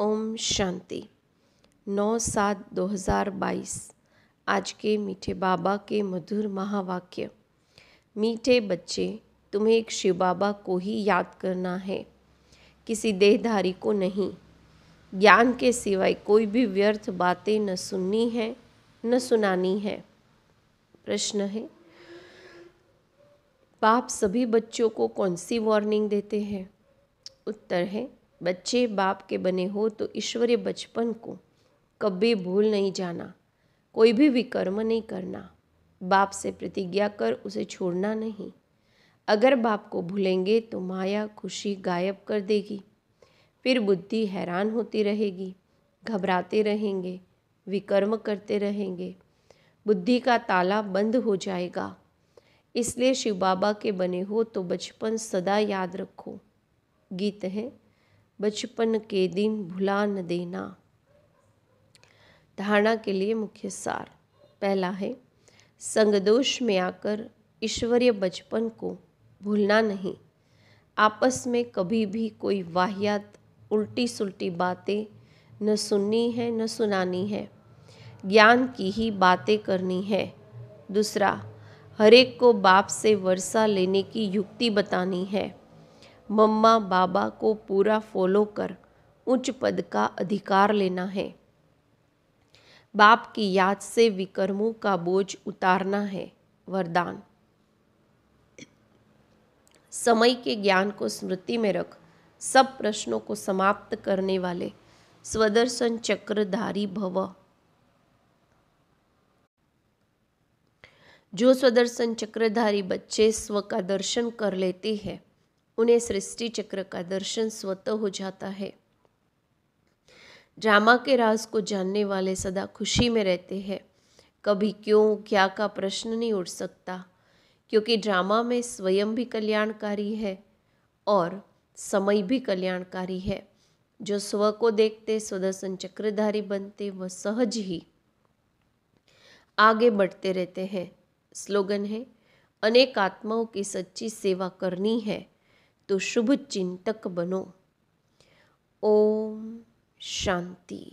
ओम शांति 9 सात 2022 आज के मीठे बाबा के मधुर महावाक्य मीठे बच्चे तुम्हें एक शिव बाबा को ही याद करना है किसी देहधारी को नहीं ज्ञान के सिवाय कोई भी व्यर्थ बातें न सुननी है न सुनानी है प्रश्न है बाप सभी बच्चों को कौन सी वार्निंग देते हैं उत्तर है बच्चे बाप के बने हो तो ईश्वरीय बचपन को कभी भूल नहीं जाना कोई भी विकर्म नहीं करना बाप से प्रतिज्ञा कर उसे छोड़ना नहीं अगर बाप को भूलेंगे तो माया खुशी गायब कर देगी फिर बुद्धि हैरान होती रहेगी घबराते रहेंगे विकर्म करते रहेंगे बुद्धि का ताला बंद हो जाएगा इसलिए शिव बाबा के बने हो तो बचपन सदा याद रखो गीत है बचपन के दिन भुला न देना धारणा के लिए मुख्य सार पहला है संगदोष में आकर ईश्वरीय बचपन को भूलना नहीं आपस में कभी भी कोई वाहियात उल्टी सुलटी बातें न सुननी है न सुनानी है ज्ञान की ही बातें करनी है दूसरा हरेक को बाप से वर्षा लेने की युक्ति बतानी है मम्मा बाबा को पूरा फॉलो कर उच्च पद का अधिकार लेना है बाप की याद से विकर्मों का बोझ उतारना है वरदान समय के ज्ञान को स्मृति में रख सब प्रश्नों को समाप्त करने वाले स्वदर्शन चक्रधारी भव जो स्वदर्शन चक्रधारी बच्चे स्व का दर्शन कर लेते हैं उन्हें सृष्टि चक्र का दर्शन स्वतः हो जाता है ड्रामा के राज को जानने वाले सदा खुशी में रहते हैं कभी क्यों क्या का प्रश्न नहीं उठ सकता क्योंकि ड्रामा में स्वयं भी कल्याणकारी है और समय भी कल्याणकारी है जो स्व को देखते स्वदर्शन चक्रधारी बनते वह सहज ही आगे बढ़ते रहते हैं स्लोगन है अनेक आत्माओं की सच्ची सेवा करनी है तो शुभ चिंतक बनो ओम शांति